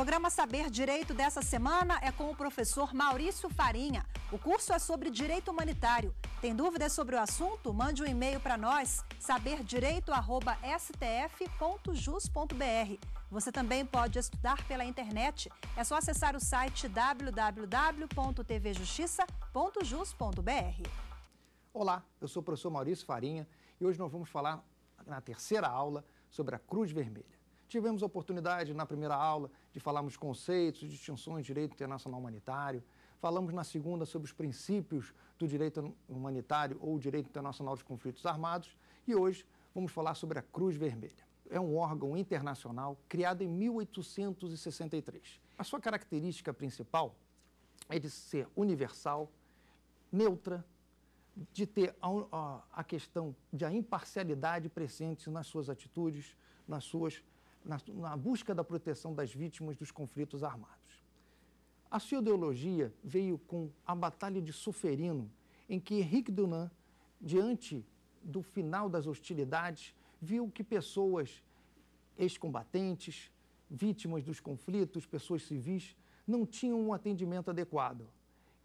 programa Saber Direito dessa semana é com o professor Maurício Farinha. O curso é sobre direito humanitário. Tem dúvidas sobre o assunto? Mande um e-mail para nós, saberdireito.stf.jus.br. Você também pode estudar pela internet. É só acessar o site www.tvjustiça.jus.br. Olá, eu sou o professor Maurício Farinha e hoje nós vamos falar na terceira aula sobre a Cruz Vermelha. Tivemos a oportunidade, na primeira aula, de falarmos conceitos, distinções de direito internacional humanitário. Falamos na segunda sobre os princípios do direito humanitário ou direito internacional de conflitos armados. E hoje vamos falar sobre a Cruz Vermelha. É um órgão internacional criado em 1863. A sua característica principal é de ser universal, neutra, de ter a, a, questão de a imparcialidade presente nas suas atitudes, nas suas na, na busca da proteção das vítimas dos conflitos armados. A sua ideologia veio com a Batalha de Soferino, em que Henrique Dunant, diante do final das hostilidades, viu que pessoas ex-combatentes, vítimas dos conflitos, pessoas civis, não tinham um atendimento adequado.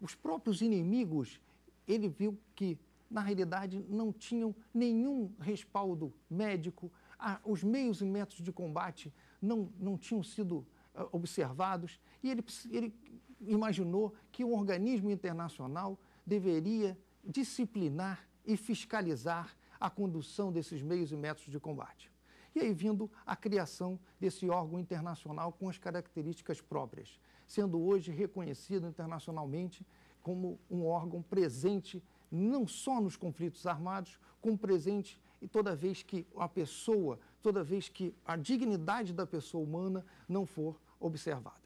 Os próprios inimigos, ele viu que, na realidade, não tinham nenhum respaldo médico, ah, os meios e métodos de combate não, não tinham sido ah, observados, e ele, ele imaginou que um organismo internacional deveria disciplinar e fiscalizar a condução desses meios e métodos de combate. E aí vindo a criação desse órgão internacional com as características próprias, sendo hoje reconhecido internacionalmente como um órgão presente não só nos conflitos armados, como presente e toda vez que a pessoa, toda vez que a dignidade da pessoa humana não for observada.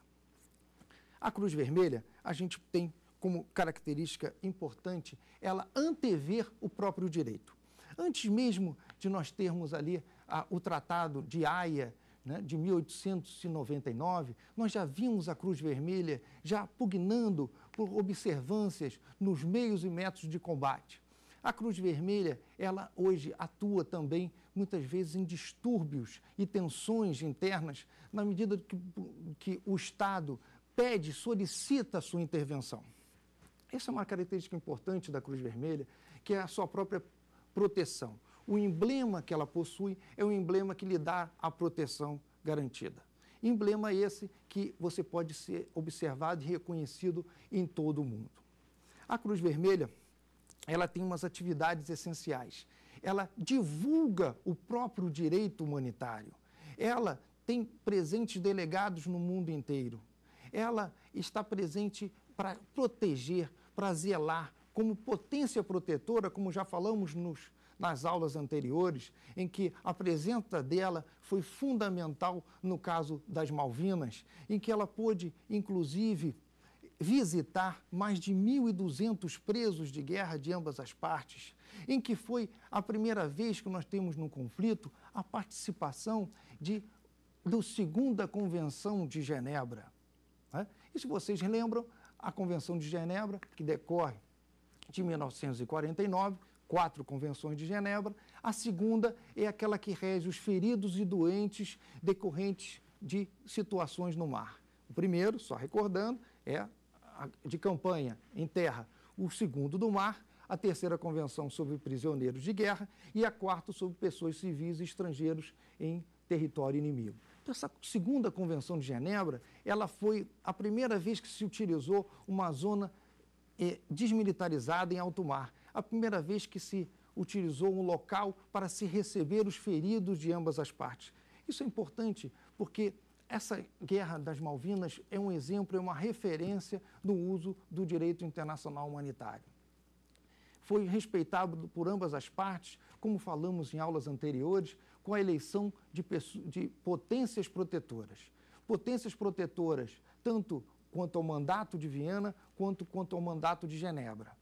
A Cruz Vermelha, a gente tem como característica importante ela antever o próprio direito. Antes mesmo de nós termos ali a, o Tratado de Haia, né, de 1899, nós já vimos a Cruz Vermelha já pugnando por observâncias nos meios e métodos de combate. A Cruz Vermelha, ela hoje atua também muitas vezes em distúrbios e tensões internas, na medida que, que o Estado pede, solicita a sua intervenção. Essa é uma característica importante da Cruz Vermelha, que é a sua própria proteção. O emblema que ela possui é um emblema que lhe dá a proteção garantida. Emblema esse que você pode ser observado e reconhecido em todo o mundo. A Cruz Vermelha ela tem umas atividades essenciais. Ela divulga o próprio direito humanitário. Ela tem presentes delegados no mundo inteiro. Ela está presente para proteger, para zelar, como potência protetora, como já falamos nos, nas aulas anteriores, em que a presença dela foi fundamental no caso das Malvinas, em que ela pôde, inclusive, visitar mais de 1.200 presos de guerra de ambas as partes, em que foi a primeira vez que nós temos no conflito a participação de, da Segunda Convenção de Genebra. Né? E se vocês lembram, a Convenção de Genebra, que decorre de 1949, quatro convenções de Genebra, a segunda é aquela que rege os feridos e doentes decorrentes de situações no mar. O primeiro, só recordando, é de campanha em terra, o segundo do mar, a terceira convenção sobre prisioneiros de guerra e a quarta sobre pessoas civis e estrangeiros em território inimigo. Então, essa segunda convenção de Genebra, ela foi a primeira vez que se utilizou uma zona eh, desmilitarizada em alto mar, a primeira vez que se utilizou um local para se receber os feridos de ambas as partes. Isso é importante porque essa guerra das Malvinas é um exemplo, é uma referência do uso do direito internacional humanitário. Foi respeitado por ambas as partes, como falamos em aulas anteriores, com a eleição de, de potências protetoras. Potências protetoras, tanto quanto ao mandato de Viena, quanto quanto ao mandato de Genebra.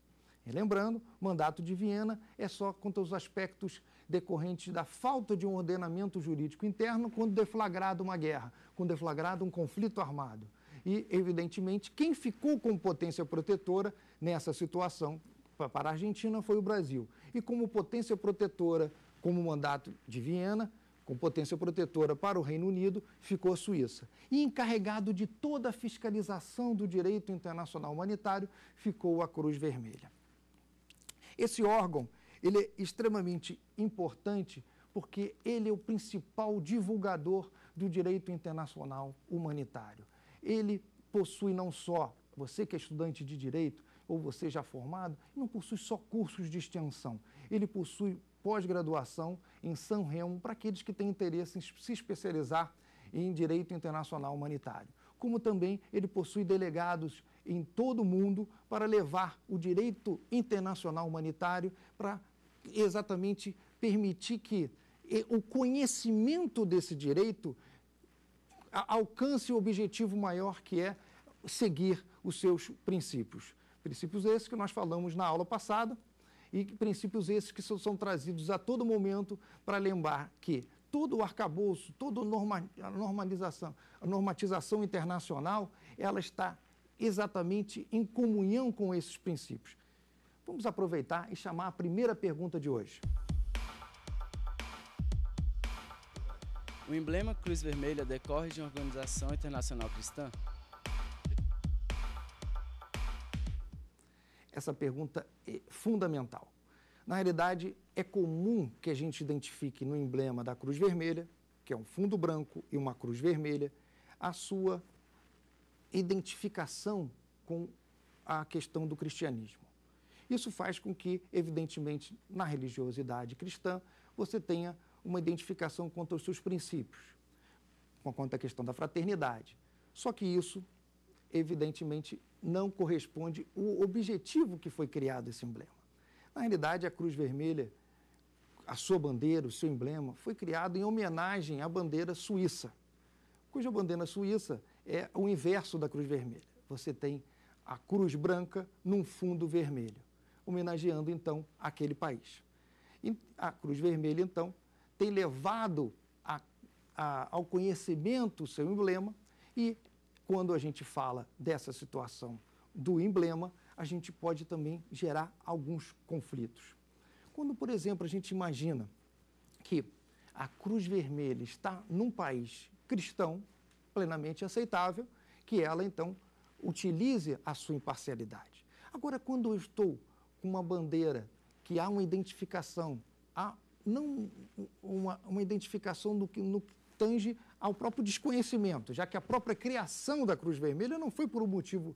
E lembrando, o mandato de Viena é só contra os aspectos decorrentes da falta de um ordenamento jurídico interno quando deflagrada uma guerra, quando deflagrado um conflito armado. E, evidentemente, quem ficou com potência protetora nessa situação para a Argentina foi o Brasil. E como potência protetora, como mandato de Viena, com potência protetora para o Reino Unido, ficou a Suíça. E encarregado de toda a fiscalização do direito internacional humanitário ficou a Cruz Vermelha. Esse órgão, ele é extremamente importante porque ele é o principal divulgador do direito internacional humanitário. Ele possui não só, você que é estudante de direito ou você já formado, não possui só cursos de extensão, ele possui pós-graduação em São Remo para aqueles que têm interesse em se especializar em direito internacional humanitário. Como também ele possui delegados em todo o mundo para levar o direito internacional humanitário para exatamente permitir que eh, o conhecimento desse direito alcance o objetivo maior que é seguir os seus princípios. Princípios esses que nós falamos na aula passada e princípios esses que são, trazidos a todo momento para lembrar que todo o arcabouço, toda a normalização, a normatização internacional, ela está exatamente em comunhão com esses princípios. Vamos aproveitar e chamar a primeira pergunta de hoje. O emblema Cruz Vermelha decorre de uma organização internacional cristã? Essa pergunta é fundamental. Na realidade, é comum que a gente identifique no emblema da Cruz Vermelha, que é um fundo branco e uma cruz vermelha, a sua identificação com a questão do cristianismo. Isso faz com que, evidentemente, na religiosidade cristã, você tenha uma identificação quanto aos seus princípios, quanto à questão da fraternidade. Só que isso, evidentemente, não corresponde ao objetivo que foi criado esse emblema. Na realidade, a Cruz Vermelha, a sua bandeira, o seu emblema, foi criado em homenagem à bandeira suíça, cuja bandeira suíça é o inverso da cruz vermelha. Você tem a cruz branca num fundo vermelho, homenageando então aquele país. E a cruz vermelha, então, tem levado a, a, ao conhecimento o seu emblema e quando a gente fala dessa situação do emblema, a gente pode também gerar alguns conflitos. Quando, por exemplo, a gente imagina que a Cruz Vermelha está num país cristão, plenamente aceitável que ela, então, utilize a sua imparcialidade. Agora, quando eu estou com uma bandeira que há uma identificação, há não uma, uma identificação no que, no que tange ao próprio desconhecimento, já que a própria criação da Cruz Vermelha não foi por um motivo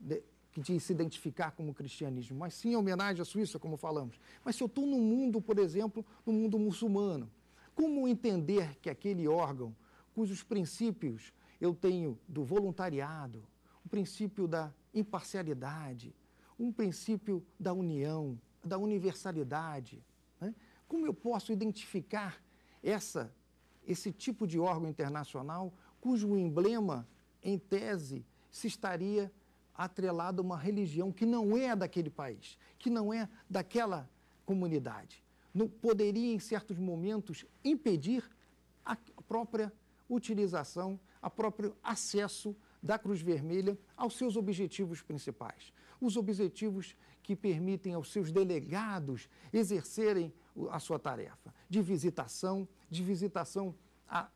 de, de se identificar como cristianismo, mas sim em homenagem à Suíça, como falamos. Mas se eu estou no mundo, por exemplo, no mundo muçulmano, como entender que aquele órgão cujos princípios eu tenho do voluntariado, o princípio da imparcialidade, um princípio da união, da universalidade. Né? Como eu posso identificar essa, esse tipo de órgão internacional cujo emblema, em tese, se estaria atrelado a uma religião que não é daquele país, que não é daquela comunidade? Não poderia, em certos momentos, impedir a própria utilização, a próprio acesso da Cruz Vermelha aos seus objetivos principais. Os objetivos que permitem aos seus delegados exercerem a sua tarefa de visitação, de visitação a,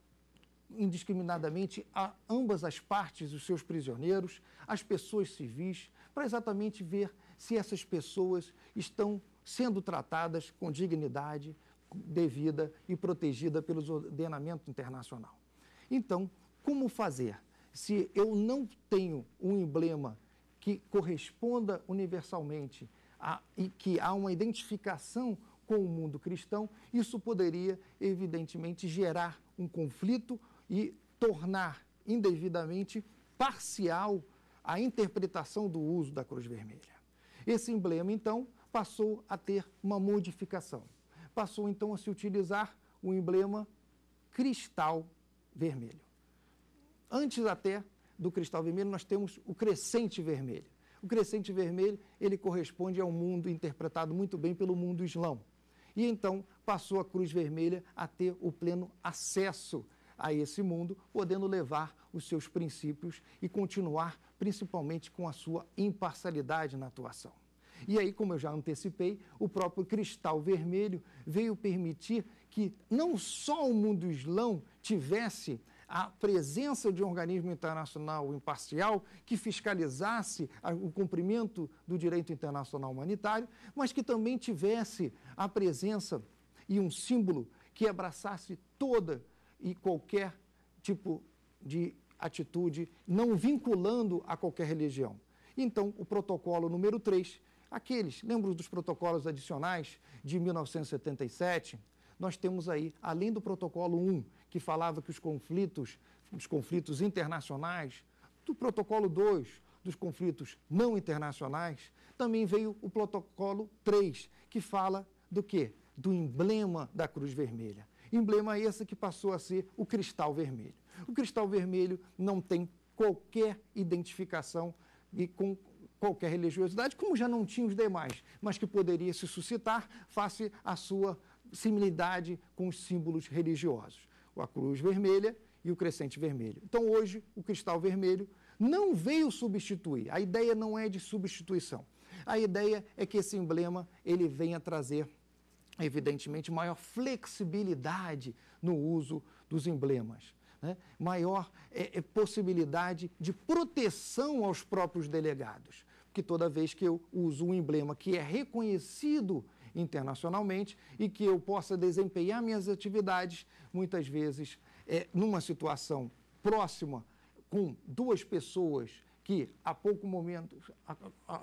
indiscriminadamente a ambas as partes, os seus prisioneiros, as pessoas civis, para exatamente ver se essas pessoas estão sendo tratadas com dignidade devida e protegida pelos ordenamento internacional. Então, como fazer? Se eu não tenho um emblema que corresponda universalmente a, e que há uma identificação com o mundo cristão, isso poderia, evidentemente, gerar um conflito e tornar indevidamente parcial a interpretação do uso da cruz vermelha. Esse emblema, então, passou a ter uma modificação. Passou, então, a se utilizar o emblema cristal vermelho. Antes até do cristal vermelho, nós temos o crescente vermelho. O crescente vermelho, ele corresponde ao mundo interpretado muito bem pelo mundo islão. E então passou a cruz vermelha a ter o pleno acesso a esse mundo, podendo levar os seus princípios e continuar principalmente com a sua imparcialidade na atuação. E aí, como eu já antecipei, o próprio cristal vermelho veio permitir que não só o mundo islão tivesse a presença de um organismo internacional imparcial que fiscalizasse o cumprimento do direito internacional humanitário, mas que também tivesse a presença e um símbolo que abraçasse toda e qualquer tipo de atitude, não vinculando a qualquer religião. Então, o protocolo número 3, aqueles, lembro dos protocolos adicionais de 1977, nós temos aí, além do protocolo 1, que falava que os conflitos, os conflitos internacionais, do protocolo 2, dos conflitos não internacionais, também veio o protocolo 3, que fala do quê? Do emblema da Cruz Vermelha. Emblema esse que passou a ser o cristal vermelho. O cristal vermelho não tem qualquer identificação e com qualquer religiosidade, como já não tinha os demais, mas que poderia se suscitar face à sua similaridade com os símbolos religiosos, a cruz vermelha e o crescente vermelho. Então, hoje, o cristal vermelho não veio substituir. A ideia não é de substituição. A ideia é que esse emblema ele venha trazer, evidentemente, maior flexibilidade no uso dos emblemas. Né? maior é, é, possibilidade de proteção aos próprios delegados. Porque toda vez que eu uso um emblema que é reconhecido internacionalmente e que eu possa desempenhar minhas atividades, muitas vezes, é, numa situação próxima com duas pessoas que há pouco momento, há,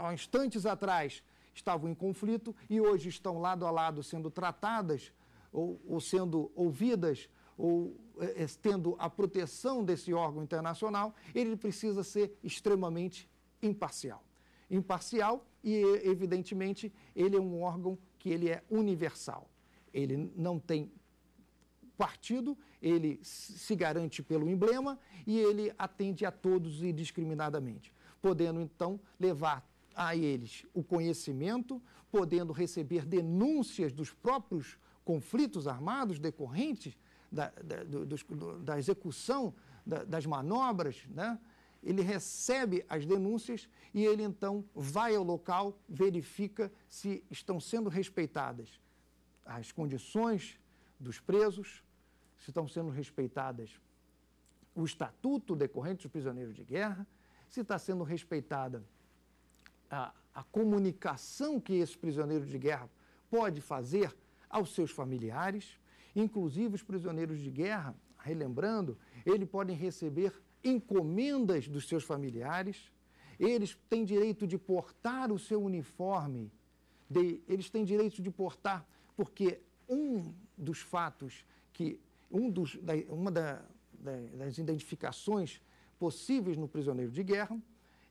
há instantes atrás, estavam em conflito e hoje estão lado a lado sendo tratadas ou, ou sendo ouvidas ou é, é tendo a proteção desse órgão internacional, ele precisa ser extremamente imparcial imparcial e, evidentemente, ele é um órgão que ele é universal. Ele não tem partido, ele se garante pelo emblema e ele atende a todos indiscriminadamente, podendo então levar a eles o conhecimento, podendo receber denúncias dos próprios conflitos armados decorrentes da, da, do, do, da execução da, das manobras, né? ele recebe as denúncias e ele então vai ao local, verifica se estão sendo respeitadas as condições dos presos, se estão sendo respeitadas o estatuto decorrente dos prisioneiros de guerra, se está sendo respeitada a, a comunicação que esse prisioneiro de guerra pode fazer aos seus familiares. Inclusive, os prisioneiros de guerra, relembrando, eles podem receber encomendas dos seus familiares, eles têm direito de portar o seu uniforme, de, eles têm direito de portar, porque um dos fatos que, um dos, da, uma da, da, das identificações possíveis no prisioneiro de guerra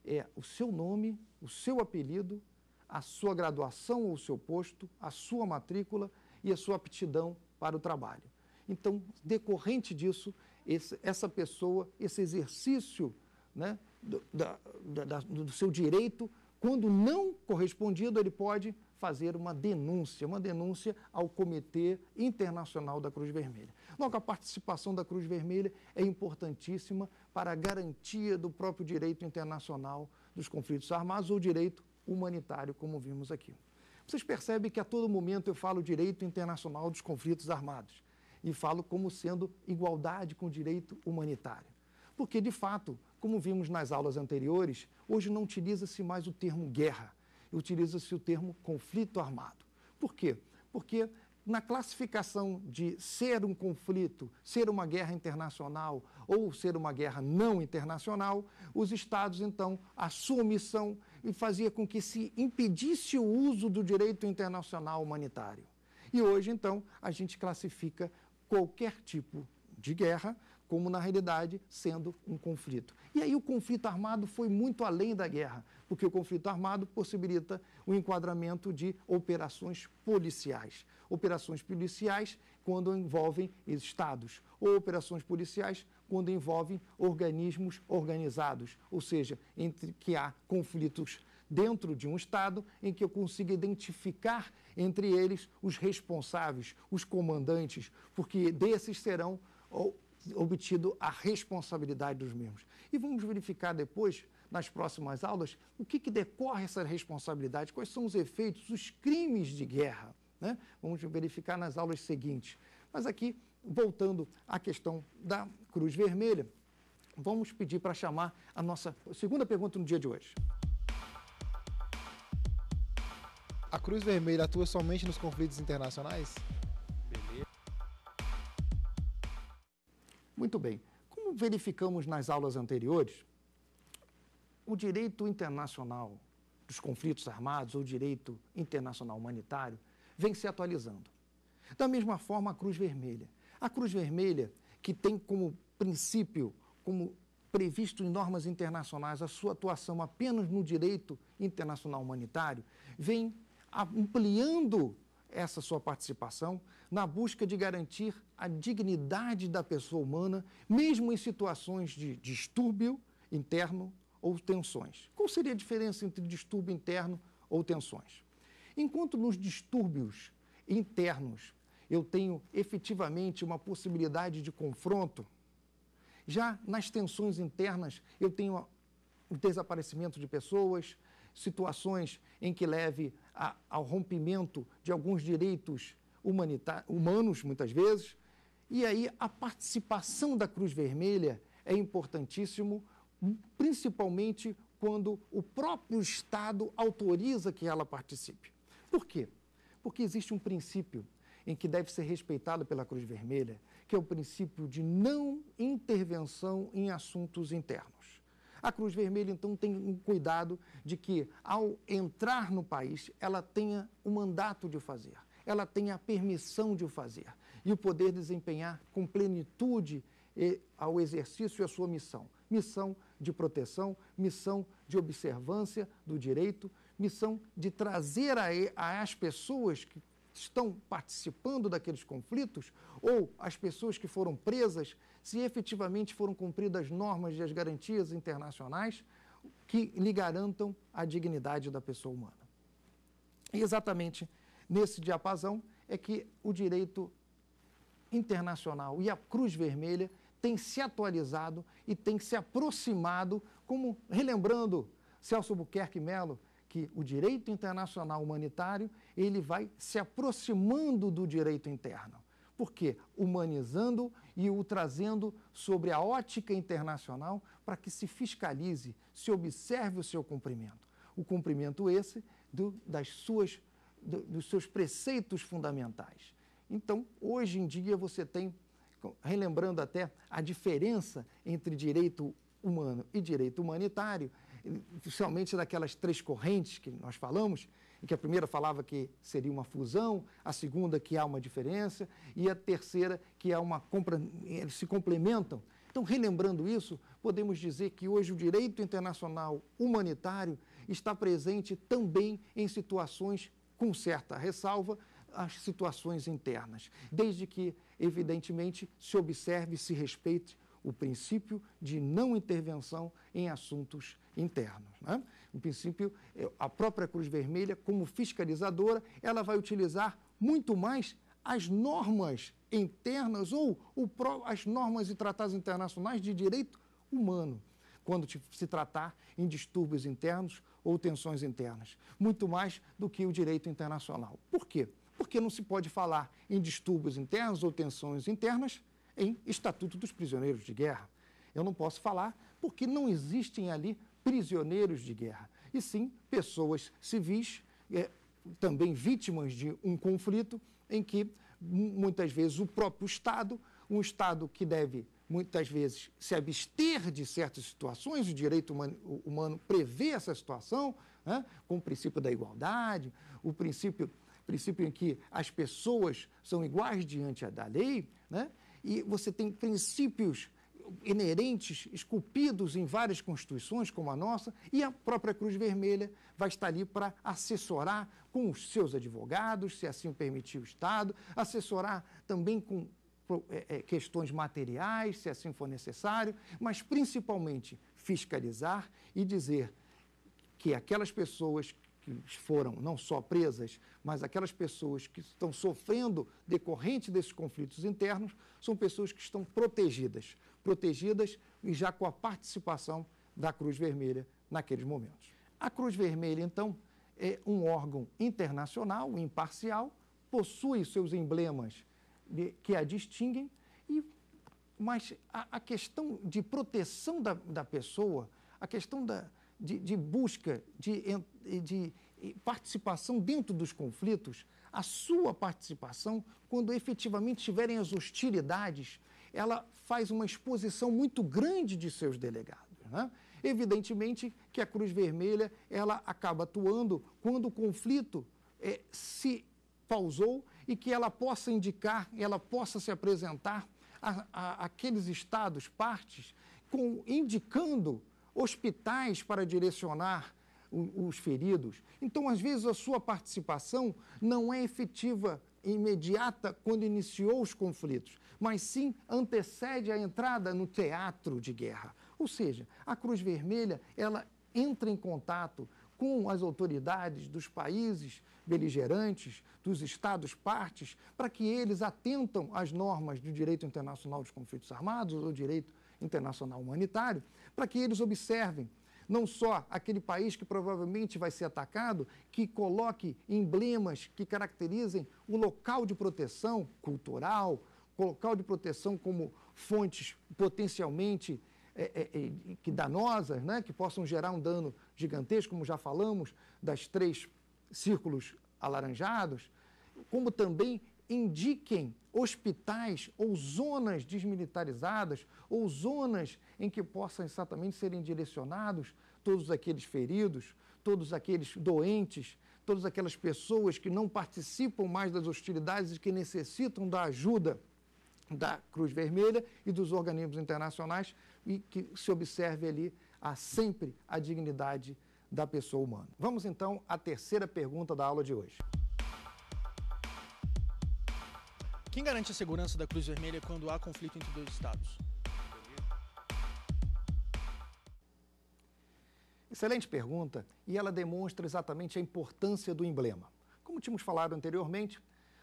é o seu nome, o seu apelido, a sua graduação ou o seu posto, a sua matrícula e a sua aptidão para o trabalho. Então, decorrente disso, esse, essa pessoa, esse exercício né, do, da, da, do seu direito, quando não correspondido, ele pode fazer uma denúncia, uma denúncia ao Comitê Internacional da Cruz Vermelha. Logo, a participação da Cruz Vermelha é importantíssima para a garantia do próprio direito internacional dos conflitos armados ou direito humanitário, como vimos aqui. Vocês percebem que a todo momento eu falo direito internacional dos conflitos armados e falo como sendo igualdade com direito humanitário. Porque, de fato, como vimos nas aulas anteriores, hoje não utiliza-se mais o termo guerra, utiliza-se o termo conflito armado. Por quê? Porque na classificação de ser um conflito, ser uma guerra internacional ou ser uma guerra não internacional, os estados então a sua missão e fazia com que se impedisse o uso do direito internacional humanitário. E hoje então a gente classifica qualquer tipo de guerra, como na realidade sendo um conflito. E aí o conflito armado foi muito além da guerra, porque o conflito armado possibilita o enquadramento de operações policiais. Operações policiais quando envolvem estados, ou operações policiais quando envolvem organismos organizados, ou seja, entre que há conflitos dentro de um Estado em que eu consiga identificar entre eles os responsáveis, os comandantes, porque desses serão obtido a responsabilidade dos mesmos. E vamos verificar depois, nas próximas aulas, o que, que decorre essa responsabilidade, quais são os efeitos, os crimes de guerra. Né? Vamos verificar nas aulas seguintes. Mas aqui, voltando à questão da Cruz Vermelha, vamos pedir para chamar a nossa segunda pergunta no dia de hoje. A Cruz Vermelha atua somente nos conflitos internacionais? Beleza. Muito bem. Como verificamos nas aulas anteriores, o direito internacional dos conflitos armados ou direito internacional humanitário vem se atualizando. Da mesma forma, a Cruz Vermelha. A Cruz Vermelha, que tem como princípio, como previsto em normas internacionais, a sua atuação apenas no direito internacional humanitário, vem ampliando essa sua participação na busca de garantir a dignidade da pessoa humana, mesmo em situações de distúrbio interno ou tensões. Qual seria a diferença entre distúrbio interno ou tensões? Enquanto nos distúrbios internos eu tenho efetivamente uma possibilidade de confronto, já nas tensões internas eu tenho o ah, desaparecimento de pessoas, situações em que leve a, ao rompimento de alguns direitos humanos, muitas vezes. E aí a participação da Cruz Vermelha é importantíssimo, principalmente quando o próprio Estado autoriza que ela participe. Por quê? Porque existe um princípio em que deve ser respeitado pela Cruz Vermelha, que é o princípio de não intervenção em assuntos internos. A Cruz Vermelha, então, tem um cuidado de que, ao entrar no país, ela tenha o mandato de fazer, ela tenha a permissão de fazer e o poder desempenhar com plenitude eh, ao exercício e à sua missão. Missão de proteção, missão de observância do direito, missão de trazer às pessoas que estão participando daqueles conflitos ou as pessoas que foram presas, se efetivamente foram cumpridas as normas e as garantias internacionais que lhe garantam a dignidade da pessoa humana. E exatamente nesse diapasão é que o direito internacional e a Cruz Vermelha tem se atualizado e tem se aproximado, como relembrando Celso Buquerque Melo, que o direito internacional humanitário ele vai se aproximando do direito interno. Por quê? Humanizando e o trazendo sobre a ótica internacional para que se fiscalize, se observe o seu cumprimento. O cumprimento esse do, das suas, do, dos seus preceitos fundamentais. Então, hoje em dia, você tem, relembrando até a diferença entre direito humano e direito humanitário, principalmente daquelas três correntes que nós falamos, em que a primeira falava que seria uma fusão, a segunda que há uma diferença e a terceira que há uma eles se complementam. Então, relembrando isso, podemos dizer que hoje o direito internacional humanitário está presente também em situações com certa ressalva as situações internas, desde que, evidentemente, se observe e se respeite o princípio de não intervenção em assuntos internos. Né? O princípio, eh, a própria Cruz Vermelha, como fiscalizadora, ela vai utilizar muito mais as normas internas ou o, as normas e tratados internacionais de direito humano, quando se tratar em distúrbios internos ou tensões internas, muito mais do que o direito internacional. Por quê? Porque não se pode falar em distúrbios internos ou tensões internas em Estatuto dos Prisioneiros de Guerra. Eu não posso falar porque não existem ali prisioneiros de guerra, e sim pessoas civis, é, também vítimas de um conflito em que muitas vezes o próprio Estado, um Estado que deve muitas vezes se abster de certas situações, o direito humano, humano prevê essa situação, né, com o princípio da igualdade, o princípio, princípio em que as pessoas são iguais diante da lei, né, e você tem princípios inerentes, esculpidos em várias constituições, como a nossa, e a própria Cruz Vermelha vai estar ali para assessorar com os seus advogados, se assim permitir o Estado, assessorar também com é, é, questões materiais, se assim for necessário, mas principalmente fiscalizar e dizer que aquelas pessoas que foram não só presas, mas aquelas pessoas que estão sofrendo decorrente desses conflitos internos, são pessoas que estão protegidas, protegidas e já com a participação da Cruz Vermelha naqueles momentos. A Cruz Vermelha, então, é um órgão internacional, imparcial, possui seus emblemas que a distinguem, e, mas a, a questão de proteção da, da pessoa, a questão da, de, de busca de, de participação dentro dos conflitos, a sua participação, quando efetivamente tiverem as hostilidades, ela faz uma exposição muito grande de seus delegados. Né? Evidentemente que a Cruz Vermelha ela acaba atuando quando o conflito é, se pausou e que ela possa indicar, ela possa se apresentar a, a, aqueles estados, partes, com, indicando hospitais para direcionar os feridos. Então, às vezes, a sua participação não é efetiva e imediata quando iniciou os conflitos, mas sim antecede a entrada no teatro de guerra. Ou seja, a Cruz Vermelha, ela entra em contato com as autoridades dos países beligerantes, dos estados partes, para que eles atentam às normas do direito internacional de conflitos armados ou direito internacional humanitário, para que eles observem não só aquele país que provavelmente vai ser atacado, que coloque emblemas que caracterizem o local de proteção cultural, local de proteção como fontes potencialmente é, é, é, danosas, né, que possam gerar um dano gigantesco, como já falamos, das três círculos alaranjados, como também indiquem hospitais ou zonas desmilitarizadas ou zonas em que possam exatamente serem direcionados todos aqueles feridos, todos aqueles doentes, todas aquelas pessoas que não participam mais das hostilidades e que necessitam da ajuda da Cruz Vermelha e dos organismos internacionais e que se observe ali a, sempre a dignidade da pessoa humana. Vamos então à terceira pergunta da aula de hoje. Quem garante a segurança da Cruz Vermelha quando há conflito entre dois estados? Excelente pergunta, e ela demonstra exatamente a importância do emblema. Como tínhamos falado anteriormente,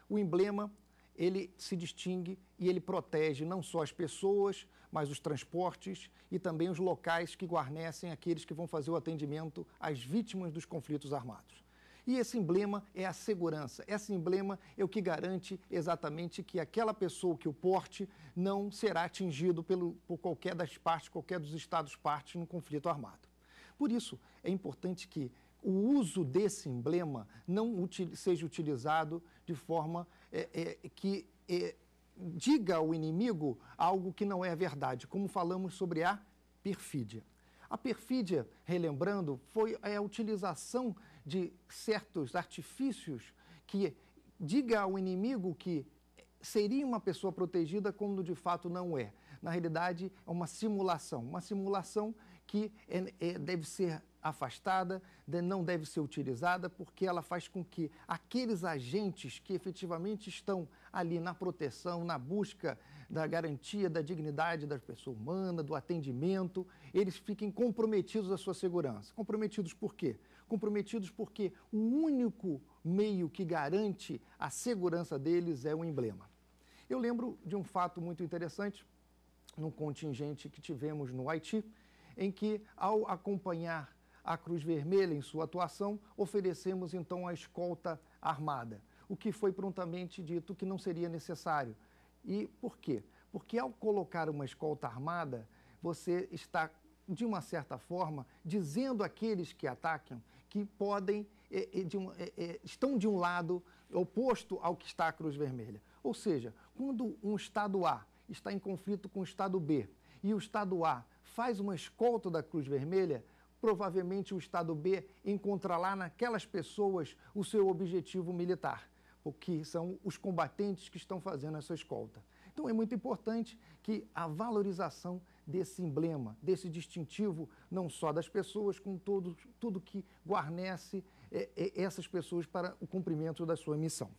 o emblema ele se distingue e ele protege não só as pessoas, mas os transportes e também os locais que guarnecem aqueles que vão fazer o atendimento às vítimas dos conflitos armados. E esse emblema é a segurança. Esse emblema é o que garante exatamente que aquela pessoa, que o porte, não será atingido pelo, por qualquer das partes, qualquer dos estados partes no conflito armado. Por isso, é importante que o uso desse emblema não util, seja utilizado de forma é, é, que é, diga ao inimigo algo que não é verdade, como falamos sobre a perfídia. A perfídia, relembrando, foi é a utilização de certos artifícios que diga ao inimigo que seria uma pessoa protegida quando de fato não é. Na realidade, é uma simulação, uma simulação que é, é, deve ser afastada, não deve ser utilizada, porque ela faz com que aqueles agentes que efetivamente estão ali na proteção, na busca da garantia da dignidade da pessoa humana, do atendimento, eles fiquem comprometidos à sua segurança. Comprometidos por quê? comprometidos porque o único meio que garante a segurança deles é o emblema. Eu lembro de um fato muito interessante num contingente que tivemos no Haiti, em que, ao acompanhar a Cruz Vermelha em sua atuação, oferecemos então a escolta armada, o que foi prontamente dito que não seria necessário. E por quê? Porque ao colocar uma escolta armada, você está, de uma certa forma, dizendo àqueles que atacam que podem é, é, de um, é, estão de um lado oposto ao que está a Cruz Vermelha. Ou seja, quando um Estado A está em conflito com o Estado B e o Estado A faz uma escolta da Cruz Vermelha, provavelmente o Estado B encontra lá naquelas pessoas o seu objetivo militar, porque são os combatentes que estão fazendo essa escolta. Então é muito importante que a valorização desse emblema, desse distintivo, não só das pessoas, com todo, tudo que guarnece é, é, essas pessoas para o cumprimento da sua missão.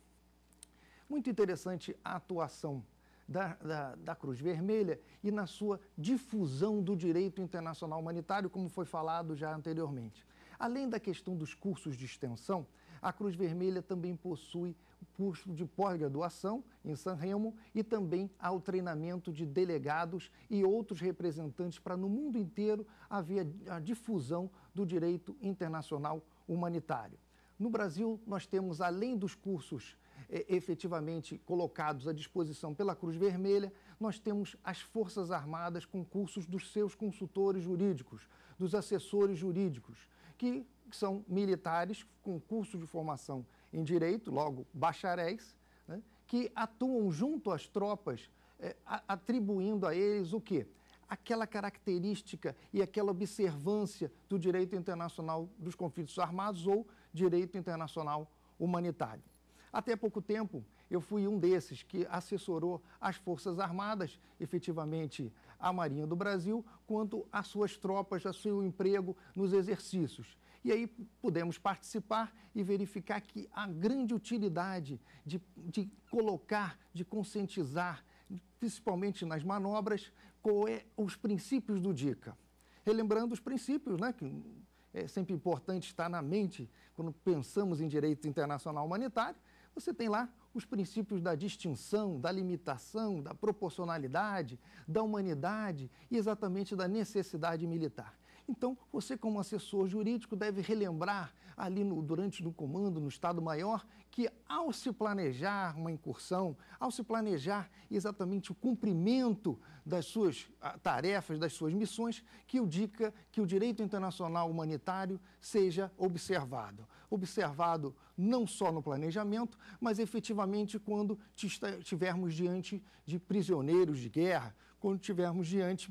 Muito interessante a atuação da, da, da, Cruz Vermelha e na sua difusão do direito internacional humanitário, como foi falado já anteriormente. Além da questão dos cursos de extensão, a Cruz Vermelha também possui curso de pós-graduação em San Remo e também há o treinamento de delegados e outros representantes para no mundo inteiro haver a difusão do direito internacional humanitário. No Brasil, nós temos, além dos cursos é, efetivamente colocados à disposição pela Cruz Vermelha, nós temos as Forças Armadas com cursos dos seus consultores jurídicos, dos assessores jurídicos, que que são militares com curso de formação em direito, logo bacharéis, né, que atuam junto às tropas, é, atribuindo a eles o quê? Aquela característica e aquela observância do direito internacional dos conflitos armados ou direito internacional humanitário. Até pouco tempo, eu fui um desses que assessorou as Forças Armadas, efetivamente a Marinha do Brasil, quanto às suas tropas, ao seu emprego nos exercícios. E aí pudemos participar e verificar que a grande utilidade de, de colocar, de conscientizar, principalmente nas manobras, qual é os princípios do DICA. Relembrando os princípios, né, que é sempre importante estar na mente quando pensamos em direito internacional humanitário, você tem lá os princípios da distinção, da limitação, da proporcionalidade, da humanidade e exatamente da necessidade militar. Então, você, como assessor jurídico, deve relembrar ali no, durante no comando, no Estado-Maior, que ao se planejar uma incursão, ao se planejar exatamente o cumprimento das suas ah, tarefas, das suas missões, que o dica que o direito internacional humanitário seja observado. Observado não só no planejamento, mas efetivamente quando tivermos diante de prisioneiros de guerra, quando tivermos diante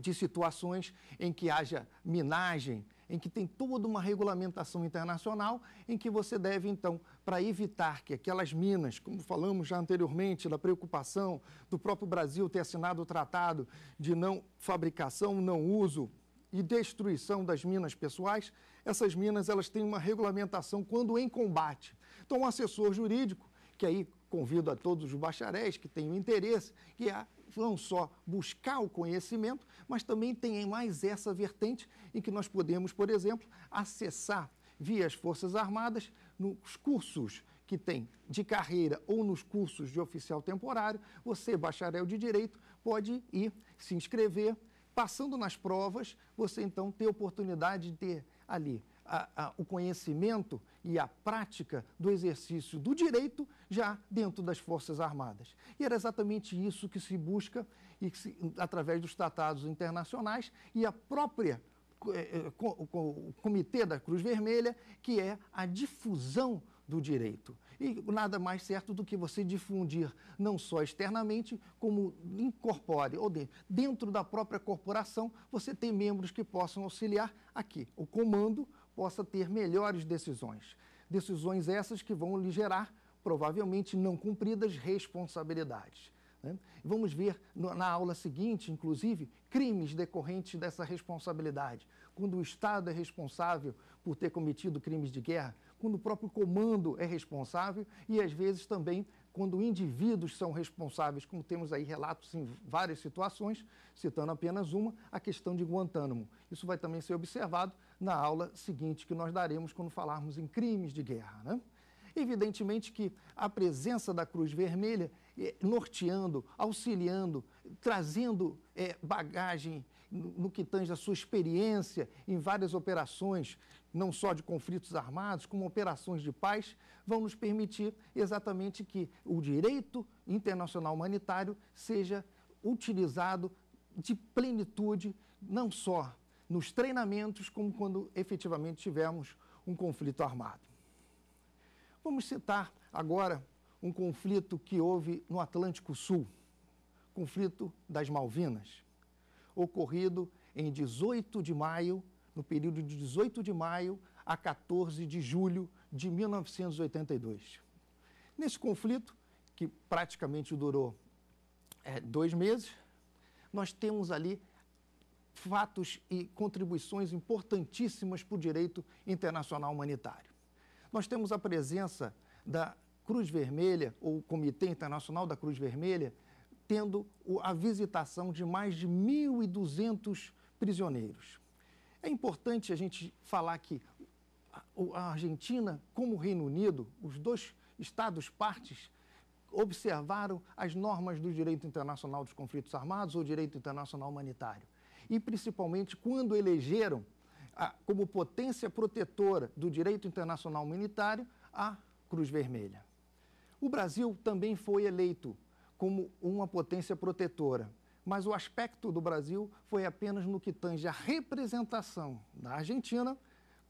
de situações em que haja minagem, em que tem toda uma regulamentação internacional, em que você deve, então, para evitar que aquelas minas, como falamos já anteriormente, da preocupação do próprio Brasil ter assinado o tratado de não fabricação, não uso e destruição das minas pessoais, essas minas elas têm uma regulamentação quando em combate. Então, o um assessor jurídico, que aí convido a todos os bacharéis que tenham interesse, que é não só buscar o conhecimento, mas também tem mais essa vertente em que nós podemos, por exemplo, acessar via as Forças Armadas nos cursos que tem de carreira ou nos cursos de oficial temporário, você, bacharel de direito, pode ir se inscrever. Passando nas provas, você então tem oportunidade de ter ali a, a, o conhecimento e a prática do exercício do direito já dentro das Forças Armadas. E era exatamente isso que se busca e se, através dos tratados internacionais e a própria eh, eh, o Comitê da Cruz Vermelha, que é a difusão do direito. E nada mais certo do que você difundir, não só externamente, como incorpore, ou dentro da própria corporação, você tem membros que possam auxiliar aqui, o comando, possa ter melhores decisões. Decisões essas que vão lhe gerar, provavelmente não cumpridas, responsabilidades. Né? Vamos ver no, na aula seguinte, inclusive, crimes decorrentes dessa responsabilidade. Quando o Estado é responsável por ter cometido crimes de guerra, quando o próprio comando é responsável e, às vezes, também quando indivíduos são responsáveis, como temos aí relatos em várias situações, citando apenas uma, a questão de Guantánamo. Isso vai também ser observado na aula seguinte que nós daremos quando falarmos em crimes de guerra. Né? Evidentemente que a presença da Cruz Vermelha eh, norteando, auxiliando, trazendo eh, bagagem no, no que tange a sua experiência em várias operações, não só de conflitos armados, como operações de paz, vão nos permitir exatamente que o direito internacional humanitário seja utilizado de plenitude, não só nos treinamentos como quando efetivamente tivermos um conflito armado. Vamos citar agora um conflito que houve no Atlântico Sul, conflito das Malvinas, ocorrido em 18 de maio, no período de 18 de maio a 14 de julho de 1982. Nesse conflito, que praticamente durou é, dois meses, nós temos ali fatos e contribuições importantíssimas para o direito internacional humanitário. Nós temos a presença da Cruz Vermelha, ou Comitê Internacional da Cruz Vermelha, tendo a visitação de mais de 1.200 prisioneiros. É importante a gente falar que a Argentina, como o Reino Unido, os dois estados partes, observaram as normas do direito internacional dos conflitos armados ou direito internacional humanitário e principalmente quando elegeram a, como potência protetora do direito internacional humanitário a Cruz Vermelha. O Brasil também foi eleito como uma potência protetora, mas o aspecto do Brasil foi apenas no que tange à representação da Argentina,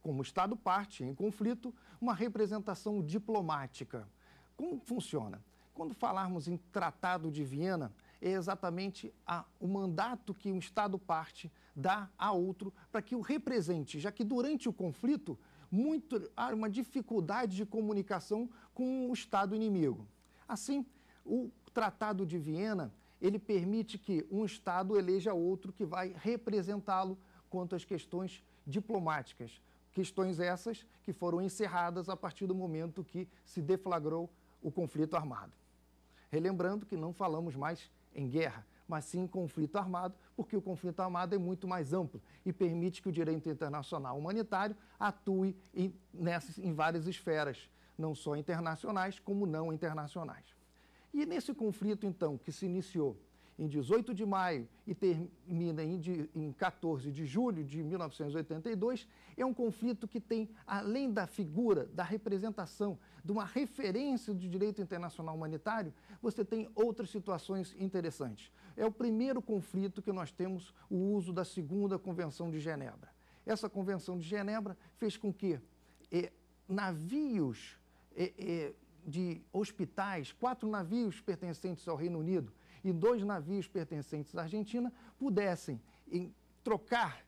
como Estado parte em conflito, uma representação diplomática. Como funciona? Quando falarmos em Tratado de Viena, é exatamente a, o mandato que um Estado parte dá a outro para que o represente, já que durante o conflito muito, há uma dificuldade de comunicação com o Estado inimigo. Assim, o Tratado de Viena ele permite que um Estado eleja outro que vai representá-lo quanto às questões diplomáticas. Questões essas que foram encerradas a partir do momento que se deflagrou o conflito armado. Relembrando que não falamos mais em guerra, mas sim em conflito armado, porque o conflito armado é muito mais amplo e permite que o direito internacional humanitário atue em, nessas, em várias esferas, não só internacionais, como não internacionais. E nesse conflito, então, que se iniciou em 18 de maio e termina em, em 14 de julho de 1982, é um conflito que tem, além da figura, da representação, de uma referência de direito internacional humanitário, você tem outras situações interessantes. É o primeiro conflito que nós temos o uso da segunda Convenção de Genebra. Essa Convenção de Genebra fez com que é, navios é, é, de hospitais, quatro navios pertencentes ao Reino Unido, e dois navios pertencentes à Argentina pudessem em, trocar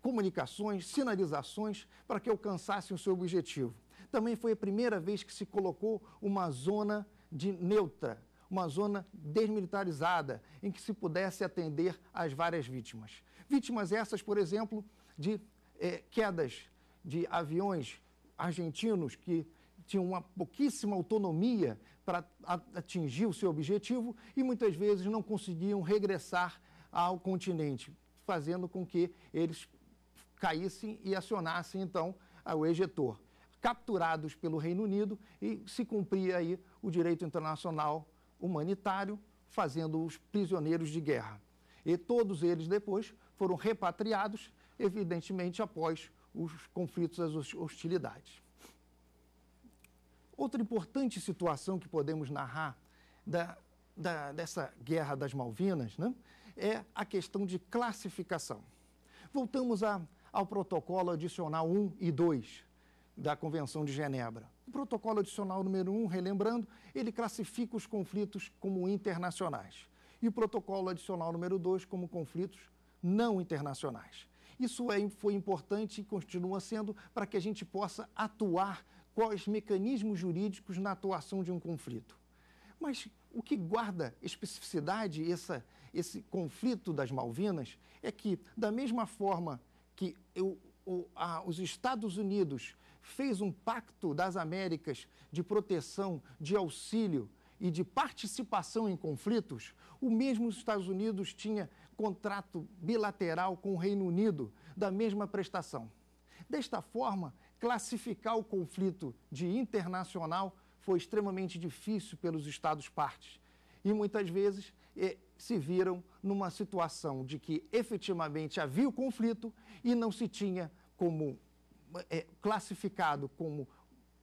comunicações, sinalizações para que alcançassem o seu objetivo. Também foi a primeira vez que se colocou uma zona de neutra, uma zona desmilitarizada, em que se pudesse atender às várias vítimas. Vítimas essas, por exemplo, de eh, quedas de aviões argentinos que tinham uma pouquíssima autonomia para atingir o seu objetivo e muitas vezes não conseguiam regressar ao continente, fazendo com que eles caíssem e acionassem então o ejetor. Capturados pelo Reino Unido e se cumpria aí o direito internacional humanitário, fazendo-os prisioneiros de guerra. E todos eles depois foram repatriados, evidentemente após os conflitos, as hostilidades. Outra importante situação que podemos narrar da, da, dessa guerra das Malvinas né, é a questão de classificação. Voltamos a, ao protocolo adicional 1 e 2 da Convenção de Genebra. O protocolo adicional número 1, relembrando, ele classifica os conflitos como internacionais e o protocolo adicional número 2 como conflitos não internacionais. Isso é, foi importante e continua sendo para que a gente possa atuar quais mecanismos jurídicos na atuação de um conflito. Mas o que guarda especificidade essa, esse conflito das Malvinas é que, da mesma forma que eu, o, a, os Estados Unidos fez um pacto das Américas de proteção, de auxílio e de participação em conflitos, o mesmo os Estados Unidos tinha contrato bilateral com o Reino Unido da mesma prestação. Desta forma, Classificar o conflito de internacional foi extremamente difícil pelos Estados-partes e muitas vezes eh, se viram numa situação de que efetivamente havia o conflito e não se tinha como eh, classificado como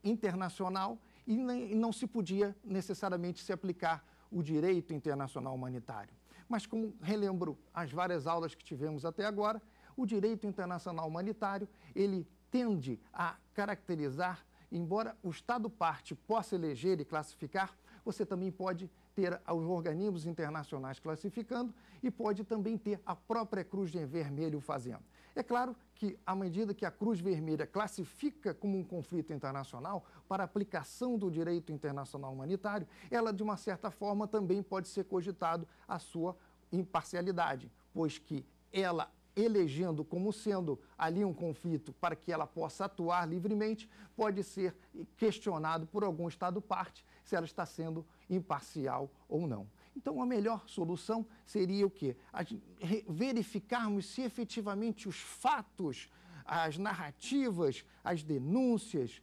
internacional e nem, não se podia necessariamente se aplicar o direito internacional humanitário. Mas como relembro as várias aulas que tivemos até agora, o direito internacional humanitário, ele tende a caracterizar, embora o Estado parte possa eleger e classificar, você também pode ter os organismos internacionais classificando e pode também ter a própria Cruz Vermelha o fazendo. É claro que, à medida que a Cruz Vermelha classifica como um conflito internacional, para aplicação do direito internacional humanitário, ela, de uma certa forma, também pode ser cogitado a sua imparcialidade, pois que ela elegendo como sendo ali um conflito para que ela possa atuar livremente, pode ser questionado por algum Estado parte se ela está sendo imparcial ou não. Então, a melhor solução seria o quê? Verificarmos se efetivamente os fatos, as narrativas, as denúncias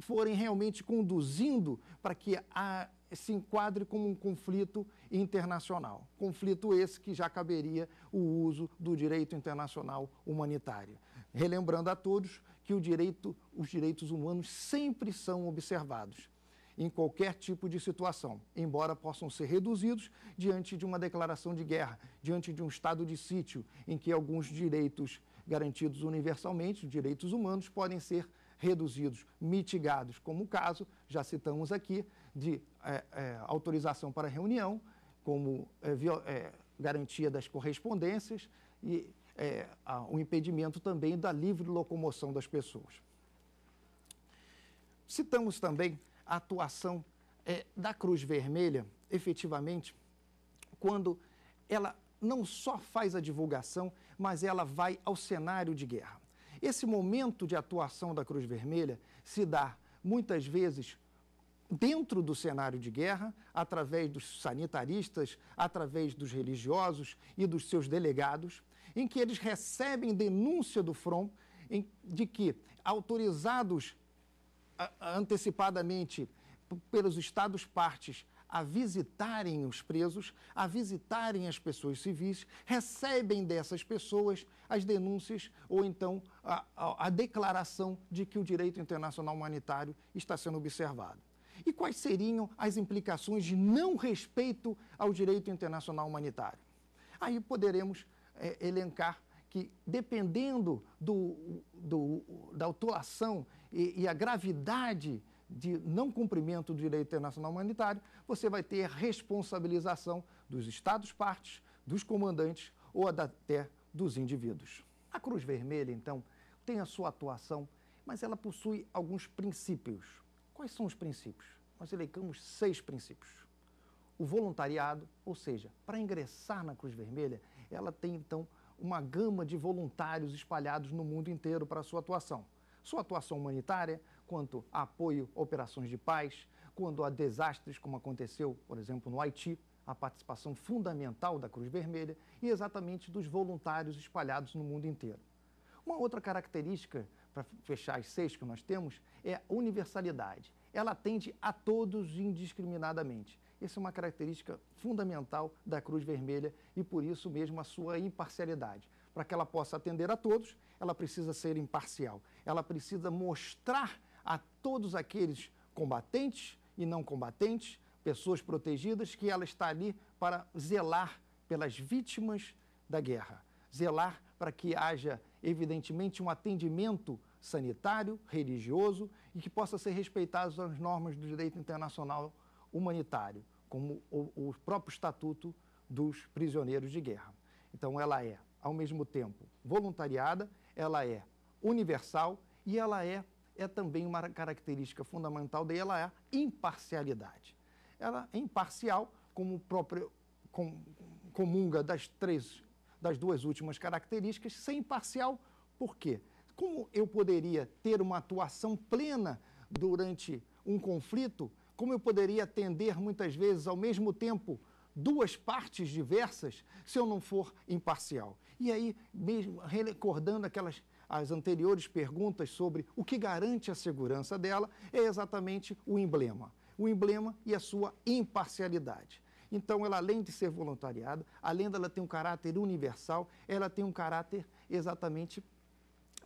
forem realmente conduzindo para que a, se enquadre como um conflito internacional. Conflito esse que já caberia o uso do direito internacional humanitário. Relembrando a todos que direito, os direitos humanos sempre são observados em qualquer tipo de situação, embora possam ser reduzidos diante de uma declaração de guerra, diante de um estado de sítio, em que alguns direitos garantidos universalmente, direitos humanos, podem ser reduzidos, mitigados, como o caso, já citamos aqui, de é, é, autorização para reunião, como é, é, garantia das correspondências e é, a, o impedimento também da livre locomoção das pessoas. Citamos também a atuação é, da Cruz Vermelha, efetivamente, quando ela não só faz a divulgação, mas ela vai ao cenário de guerra. Esse momento de atuação da Cruz Vermelha se dá muitas vezes dentro do cenário de guerra, através dos sanitaristas, através dos religiosos e dos seus delegados, em que eles recebem denúncia do Front em, de que autorizados a, antecipadamente pelos estados partes a visitarem os presos, a visitarem as pessoas civis, recebem dessas pessoas as denúncias ou então a, a, a declaração de que o direito internacional humanitário está sendo observado. E quais seriam as implicações de não respeito ao direito internacional humanitário? Aí poderemos é, elencar que, dependendo do, do, da autuação e, e a gravidade de não cumprimento do direito internacional humanitário, você vai ter responsabilização dos Estados-partes, dos comandantes ou até dos indivíduos. A Cruz Vermelha, então, tem a sua atuação, mas ela possui alguns princípios. Quais são os princípios? Nós elencamos seis princípios. O voluntariado, ou seja, para ingressar na Cruz Vermelha, ela tem então uma gama de voluntários espalhados no mundo inteiro para a sua atuação. Sua atuação humanitária, quanto a apoio a operações de paz, quando há desastres, como aconteceu, por exemplo, no Haiti, a participação fundamental da Cruz Vermelha e exatamente dos voluntários espalhados no mundo inteiro. Uma outra característica para fechar as seis que nós temos, é a universalidade. Ela atende a todos indiscriminadamente. Essa é uma característica fundamental da Cruz Vermelha e por isso mesmo a sua imparcialidade. Para que ela possa atender a todos, ela precisa ser imparcial. Ela precisa mostrar a todos aqueles combatentes e não combatentes, pessoas protegidas, que ela está ali para zelar pelas vítimas da guerra, zelar para que haja evidentemente, um atendimento sanitário, religioso e que possa ser respeitadas as normas do direito internacional humanitário, como o, o próprio Estatuto dos Prisioneiros de Guerra. Então, ela é, ao mesmo tempo, voluntariada, ela é universal e ela é, é também uma característica fundamental dela, é a imparcialidade. Ela é imparcial, como o próprio com, comunga das três das duas últimas características, ser imparcial, por quê? Como eu poderia ter uma atuação plena durante um conflito? Como eu poderia atender muitas vezes ao mesmo tempo duas partes diversas se eu não for imparcial? E aí, mesmo recordando aquelas as anteriores perguntas sobre o que garante a segurança dela, é exatamente o emblema. O emblema e a sua imparcialidade. Então, ela além de ser voluntariado, além dela ter um caráter universal, ela tem um caráter exatamente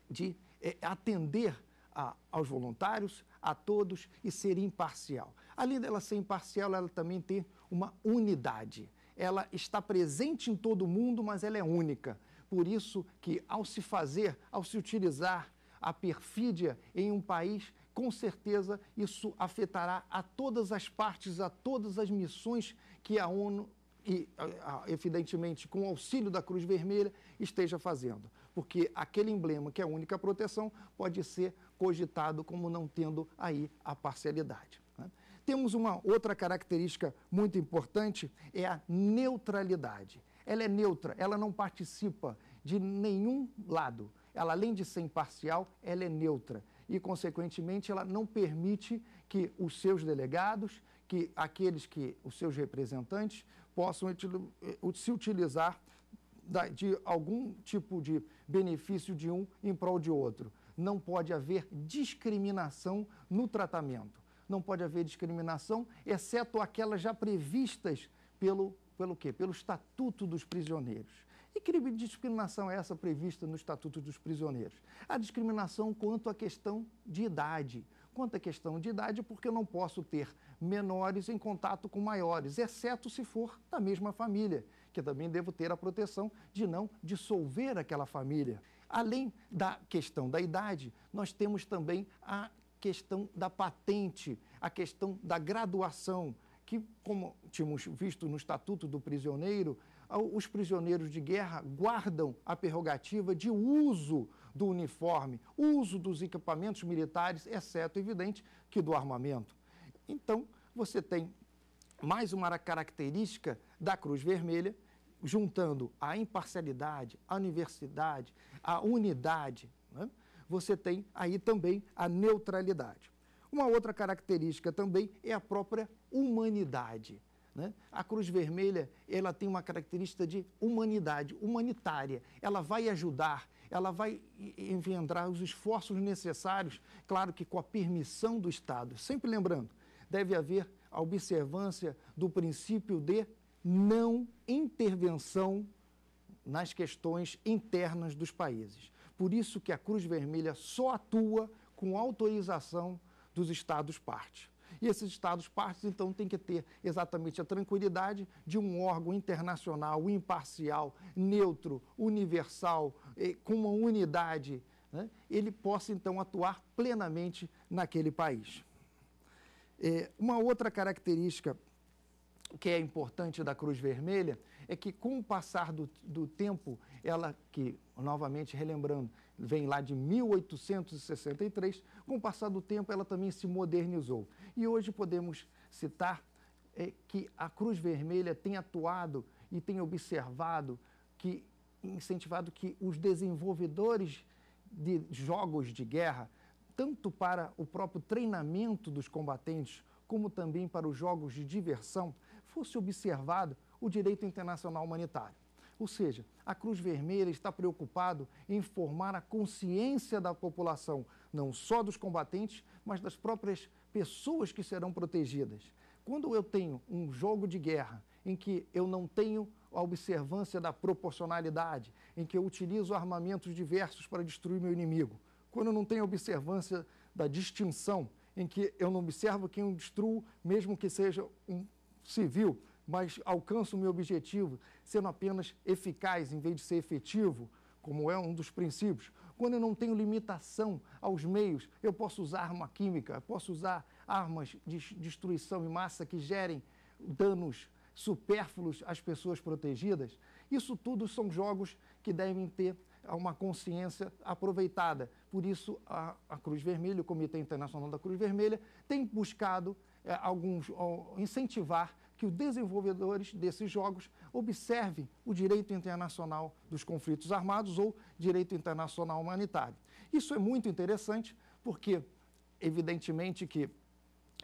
de é, atender a, aos voluntários, a todos e ser imparcial. Além dela ser imparcial, ela também tem uma unidade. Ela está presente em todo mundo, mas ela é única. Por isso que ao se fazer, ao se utilizar a perfídia em um país, com certeza isso afetará a todas as partes, a todas as missões que a ONU e, evidentemente, com o auxílio da Cruz Vermelha, esteja fazendo. Porque aquele emblema, que é a única proteção, pode ser cogitado como não tendo aí a parcialidade. Né? Temos uma outra característica muito importante, é a neutralidade. Ela é neutra, ela não participa de nenhum lado. Ela, além de ser imparcial, ela é neutra e, consequentemente, ela não permite que os seus delegados, que aqueles que os seus representantes possam eh, se utilizar de algum tipo de benefício de um em prol de outro. Não pode haver discriminação no tratamento. Não pode haver discriminação, exceto aquelas já previstas pelo, pelo quê? Pelo Estatuto dos Prisioneiros crime de discriminação é essa prevista no Estatuto dos Prisioneiros? A discriminação quanto à questão de idade. Quanto à questão de idade, porque eu não posso ter menores em contato com maiores, exceto se for da mesma família, que também devo ter a proteção de não dissolver aquela família. Além da questão da idade, nós temos também a questão da patente, a questão da graduação, que, como tínhamos visto no Estatuto do Prisioneiro, os prisioneiros de guerra guardam a prerrogativa de uso do uniforme, uso dos equipamentos militares, exceto, evidente, que do armamento. Então, você tem mais uma característica da Cruz Vermelha, juntando a imparcialidade, a universidade, a unidade. Né? Você tem aí também a neutralidade. Uma outra característica também é a própria humanidade. Né? A Cruz Vermelha ela tem uma característica de humanidade, humanitária. Ela vai ajudar, ela vai engendrar os esforços necessários, claro que com a permissão do Estado. Sempre lembrando, deve haver a observância do princípio de não intervenção nas questões internas dos países. Por isso que a Cruz Vermelha só atua com autorização dos Estados-parte. E esses Estados partes, então, têm que ter exatamente a tranquilidade de um órgão internacional, imparcial, neutro, universal, eh, com uma unidade, né? ele possa, então, atuar plenamente naquele país. É, uma outra característica que é importante da Cruz Vermelha é que, com o passar do, do tempo, ela que, novamente relembrando, vem lá de 1863, com o passar do tempo ela também se modernizou. E hoje podemos citar é, que a Cruz Vermelha tem atuado e tem observado que incentivado que os desenvolvedores de jogos de guerra, tanto para o próprio treinamento dos combatentes, como também para os jogos de diversão, fosse observado o direito internacional humanitário. Ou seja, a Cruz Vermelha está preocupado em formar a consciência da população, não só dos combatentes, mas das próprias pessoas que serão protegidas. Quando eu tenho um jogo de guerra em que eu não tenho a observância da proporcionalidade, em que eu utilizo armamentos diversos para destruir meu inimigo, quando eu não tenho a observância da distinção, em que eu não observo quem eu destruo, mesmo que seja um civil, mas alcanço o meu objetivo sendo apenas eficaz em vez de ser efetivo, como é um dos princípios. Quando eu não tenho limitação aos meios, eu posso usar arma química, posso usar armas de destruição em massa que gerem danos supérfluos às pessoas protegidas. Isso tudo são jogos que devem ter uma consciência aproveitada. Por isso, a, a Cruz Vermelha, o Comitê Internacional da Cruz Vermelha, tem buscado é, alguns ó, incentivar que os desenvolvedores desses jogos observem o direito internacional dos conflitos armados ou direito internacional humanitário. Isso é muito interessante porque, evidentemente, que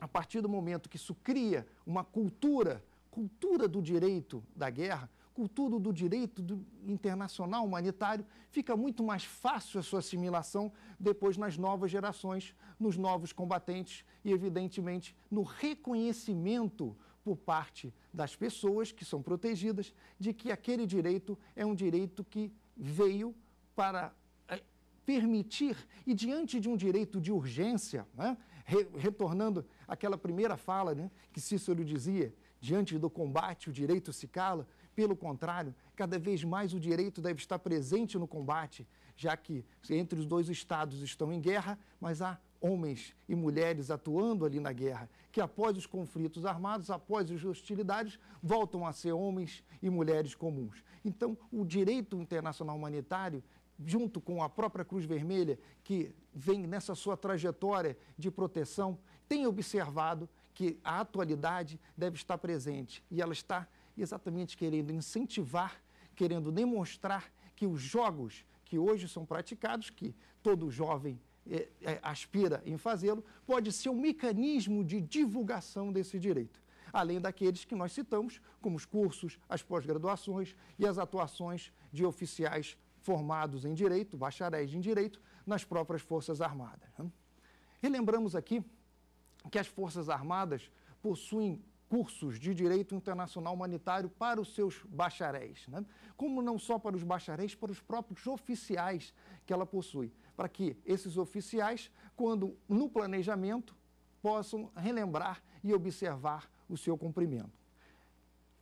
a partir do momento que isso cria uma cultura, cultura do direito da guerra, cultura do direito do internacional humanitário, fica muito mais fácil a sua assimilação depois nas novas gerações, nos novos combatentes e, evidentemente, no reconhecimento por parte das pessoas que são protegidas de que aquele direito é um direito que veio para eh, permitir, e diante de um direito de urgência, né, re, retornando àquela primeira fala né, que Cícero dizia, diante do combate o direito se cala, pelo contrário, cada vez mais o direito deve estar presente no combate, já que entre os dois estados estão em guerra, mas há homens e mulheres atuando ali na guerra, que após os conflitos armados, após as hostilidades, voltam a ser homens e mulheres comuns. Então, o direito internacional humanitário, junto com a própria Cruz Vermelha, que vem nessa sua trajetória de proteção, tem observado que a atualidade deve estar presente e ela está exatamente querendo incentivar, querendo demonstrar que os jogos que hoje são praticados, que todo jovem é, é, aspira em fazê-lo, pode ser um mecanismo de divulgação desse direito, além daqueles que nós citamos, como os cursos, as pós-graduações e as atuações de oficiais formados em direito, bacharéis em direito, nas próprias Forças Armadas. Né? E lembramos aqui que as Forças Armadas possuem cursos de direito internacional humanitário para os seus bacharéis, né? como não só para os bacharéis, para os próprios oficiais que ela possui, para que esses oficiais, quando no planejamento, possam relembrar e observar o seu cumprimento.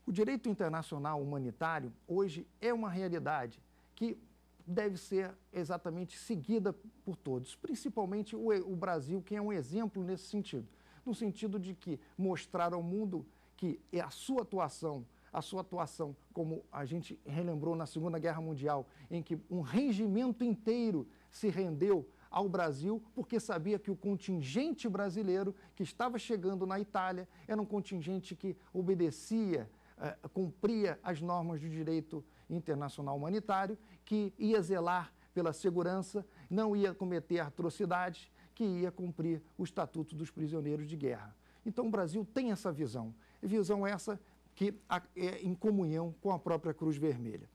O direito internacional humanitário hoje é uma realidade que deve ser exatamente seguida por todos, principalmente o Brasil, que é um exemplo nesse sentido no sentido de que mostrar ao mundo que é a sua atuação, a sua atuação, como a gente relembrou na Segunda Guerra Mundial, em que um regimento inteiro se rendeu ao Brasil, porque sabia que o contingente brasileiro que estava chegando na Itália era um contingente que obedecia, eh, cumpria as normas do direito internacional humanitário, que ia zelar pela segurança, não ia cometer atrocidades, que ia cumprir o Estatuto dos Prisioneiros de Guerra. Então o Brasil tem essa visão, visão essa que é em comunhão com a própria Cruz Vermelha.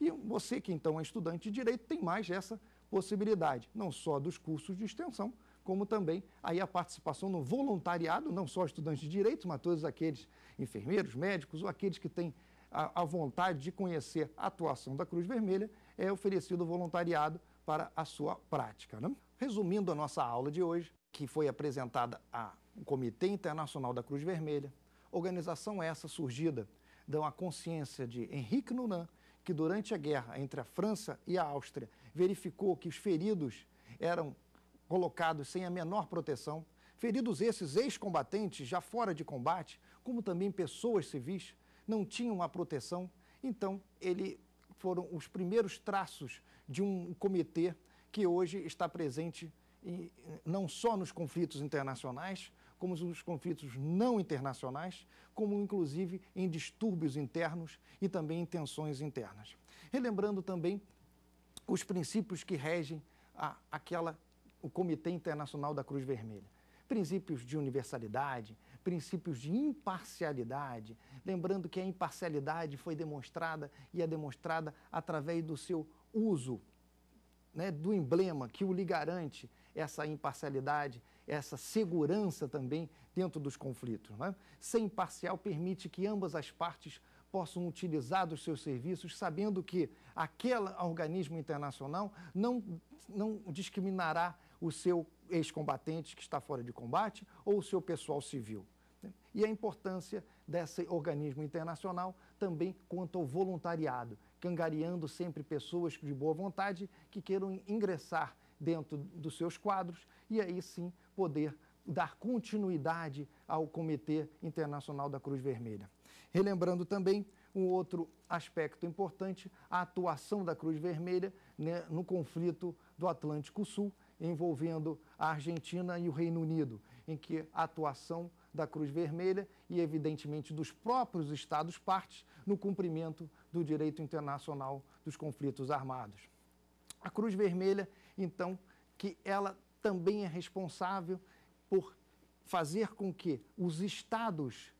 E você que então é estudante de direito tem mais essa possibilidade, não só dos cursos de extensão, como também aí a participação no voluntariado, não só estudantes de direito, mas todos aqueles enfermeiros, médicos ou aqueles que têm a, a vontade de conhecer a atuação da Cruz Vermelha, é oferecido voluntariado para a sua prática. Né? Resumindo a nossa aula de hoje, que foi apresentada ao Comitê Internacional da Cruz Vermelha, organização essa surgida da consciência de Henrique Nunan, que durante a guerra entre a França e a Áustria verificou que os feridos eram colocados sem a menor proteção, feridos esses ex-combatentes já fora de combate, como também pessoas civis, não tinham a proteção, então ele foram os primeiros traços de um comitê que hoje está presente em, não só nos conflitos internacionais, como nos conflitos não internacionais, como inclusive em distúrbios internos e também em tensões internas. Relembrando também os princípios que regem a, aquela, o Comitê Internacional da Cruz Vermelha. Princípios de universalidade, princípios de imparcialidade, lembrando que a imparcialidade foi demonstrada e é demonstrada através do seu uso né, do emblema que o lhe garante essa imparcialidade, essa segurança também dentro dos conflitos. Né? Ser imparcial permite que ambas as partes possam utilizar os seus serviços, sabendo que aquele organismo internacional não, não discriminará o seu ex-combatente que está fora de combate ou o seu pessoal civil. Né? E a importância desse organismo internacional também quanto ao voluntariado, cangariando sempre pessoas de boa vontade que queiram ingressar dentro dos seus quadros e aí sim poder dar continuidade ao Comitê Internacional da Cruz Vermelha. Relembrando também um outro aspecto importante, a atuação da Cruz Vermelha né, no conflito do Atlântico Sul, envolvendo a Argentina e o Reino Unido, em que a atuação da Cruz Vermelha e, evidentemente, dos próprios Estados-partes no cumprimento do direito internacional dos conflitos armados. A Cruz Vermelha, então, que ela também é responsável por fazer com que os Estados,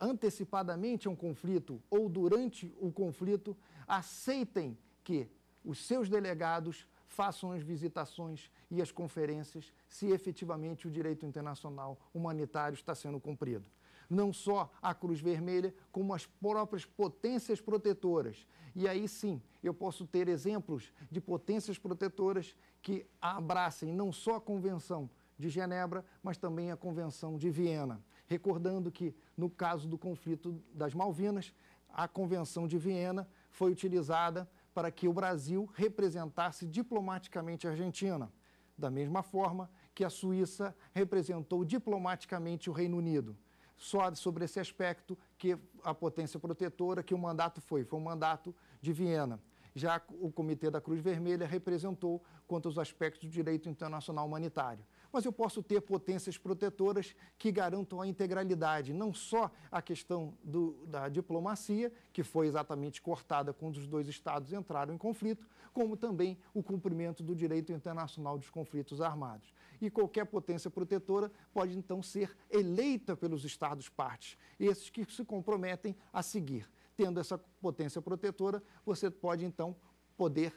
antecipadamente a um conflito ou durante o conflito, aceitem que os seus delegados façam as visitações e as conferências se efetivamente o direito internacional humanitário está sendo cumprido. Não só a Cruz Vermelha, como as próprias potências protetoras. E aí sim, eu posso ter exemplos de potências protetoras que abracem não só a Convenção de Genebra, mas também a Convenção de Viena. Recordando que, no caso do conflito das Malvinas, a Convenção de Viena foi utilizada para que o Brasil representasse diplomaticamente a Argentina, da mesma forma que a Suíça representou diplomaticamente o Reino Unido. Só sobre esse aspecto que a potência protetora que o mandato foi, foi um mandato de Viena. Já o Comitê da Cruz Vermelha representou quanto aos aspectos do direito internacional humanitário mas eu posso ter potências protetoras que garantam a integralidade, não só a questão do, da diplomacia, que foi exatamente cortada quando os dois Estados entraram em conflito, como também o cumprimento do direito internacional dos conflitos armados. E qualquer potência protetora pode então ser eleita pelos Estados-partes, esses que se comprometem a seguir. Tendo essa potência protetora, você pode então poder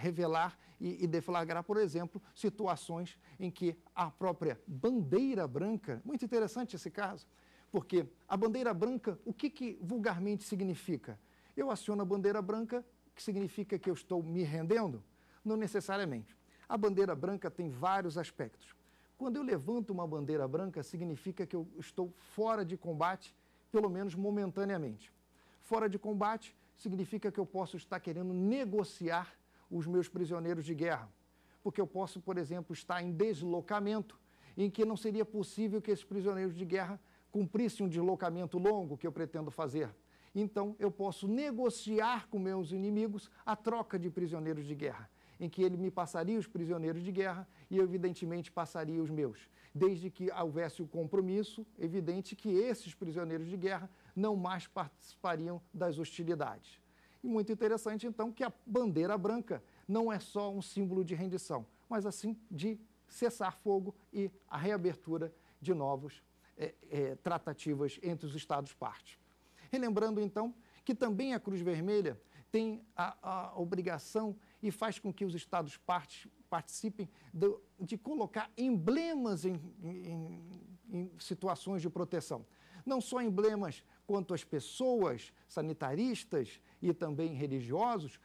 revelar e, deflagrar, por exemplo, situações em que a própria bandeira branca, muito interessante esse caso, porque a bandeira branca, o que, que vulgarmente significa? Eu aciono a bandeira branca, que significa que eu estou me rendendo? Não necessariamente. A bandeira branca tem vários aspectos. Quando eu levanto uma bandeira branca, significa que eu estou fora de combate, pelo menos momentaneamente. Fora de combate significa que eu posso estar querendo negociar os meus prisioneiros de guerra. Porque eu posso, por exemplo, estar em deslocamento, em que não seria possível que esses prisioneiros de guerra cumprissem um deslocamento longo que eu pretendo fazer. Então, eu posso negociar com meus inimigos a troca de prisioneiros de guerra, em que ele me passaria os prisioneiros de guerra e eu, evidentemente, passaria os meus, desde que houvesse o compromisso evidente que esses prisioneiros de guerra não mais participariam das hostilidades. E muito interessante, então, que a bandeira branca não é só um símbolo de rendição, mas assim de cessar fogo e a reabertura de novos é, é, tratativas entre os Estados-partes. Relembrando, então, que também a Cruz Vermelha tem a, a obrigação e faz com que os Estados-partes participem do, de colocar emblemas em, em, em situações de proteção. Não só emblemas quanto as pessoas, sanitaristas e também religiosos,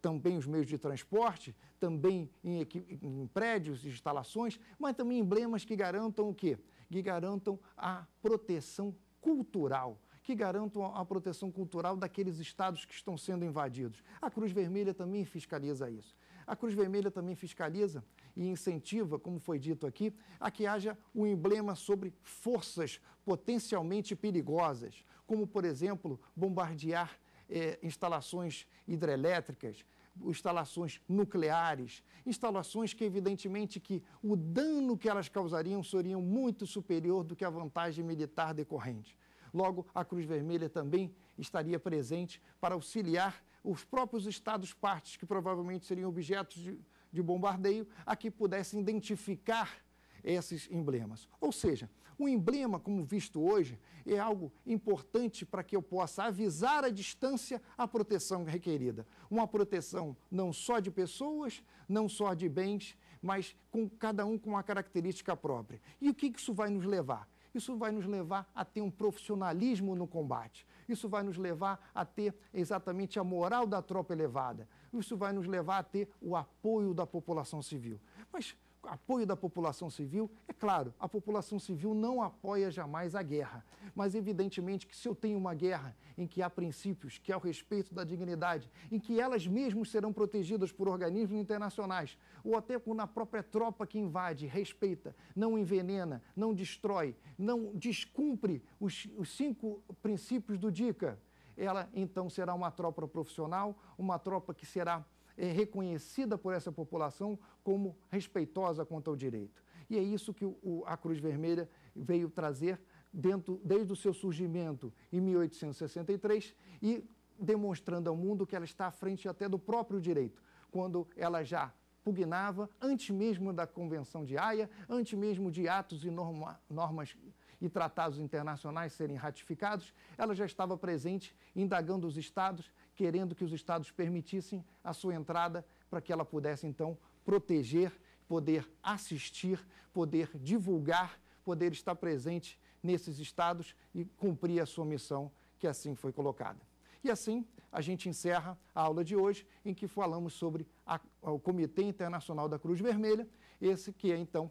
também os meios de transporte, também em, em prédios, instalações, mas também emblemas que garantam o quê? Que garantam a proteção cultural, que garantam a proteção cultural daqueles estados que estão sendo invadidos. A Cruz Vermelha também fiscaliza isso. A Cruz Vermelha também fiscaliza e incentiva, como foi dito aqui, a que haja um emblema sobre forças potencialmente perigosas, como, por exemplo, bombardear eh, instalações hidrelétricas, instalações nucleares, instalações que evidentemente que o dano que elas causariam seria muito superior do que a vantagem militar decorrente. Logo, a Cruz Vermelha também estaria presente para auxiliar os próprios estados partes que provavelmente seriam objetos de de bombardeio a que pudessem identificar esses emblemas. Ou seja, o emblema, como visto hoje, é algo importante para que eu possa avisar à distância a proteção requerida. Uma proteção não só de pessoas, não só de bens, mas com cada um com uma característica própria. E o que isso vai nos levar? Isso vai nos levar a ter um profissionalismo no combate. Isso vai nos levar a ter exatamente a moral da tropa elevada isso vai nos levar a ter o apoio da população civil. Mas apoio da população civil, é claro, a população civil não apoia jamais a guerra. Mas, evidentemente, que se eu tenho uma guerra em que há princípios, que é o respeito da dignidade, em que elas mesmas serão protegidas por organismos internacionais, ou até quando a própria tropa que invade respeita, não envenena, não destrói, não descumpre os, os cinco princípios do DICA, ela então será uma tropa profissional, uma tropa que será é, reconhecida por essa população como respeitosa quanto ao direito. E é isso que o, a Cruz Vermelha veio trazer dentro, desde o seu surgimento em 1863 e demonstrando ao mundo que ela está à frente até do próprio direito, quando ela já pugnava, antes mesmo da Convenção de Haia, antes mesmo de atos e norma, normas e tratados internacionais serem ratificados, ela já estava presente indagando os estados, querendo que os estados permitissem a sua entrada para que ela pudesse então proteger, poder assistir, poder divulgar, poder estar presente nesses estados e cumprir a sua missão que assim foi colocada. E assim a gente encerra a aula de hoje, em que falamos sobre a, o Comitê Internacional da Cruz Vermelha, esse que é então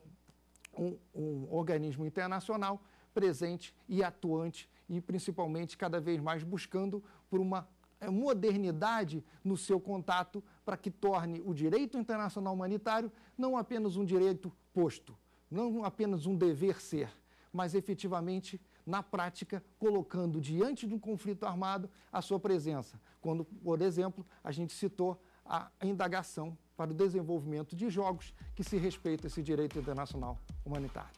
um, um organismo internacional presente e atuante e principalmente cada vez mais buscando por uma eh, modernidade no seu contato para que torne o direito internacional humanitário não apenas um direito posto, não apenas um dever ser, mas efetivamente na prática, colocando diante de um conflito armado a sua presença. Quando, por exemplo, a gente citou a indagação para o desenvolvimento de jogos que se respeita esse direito internacional humanitário.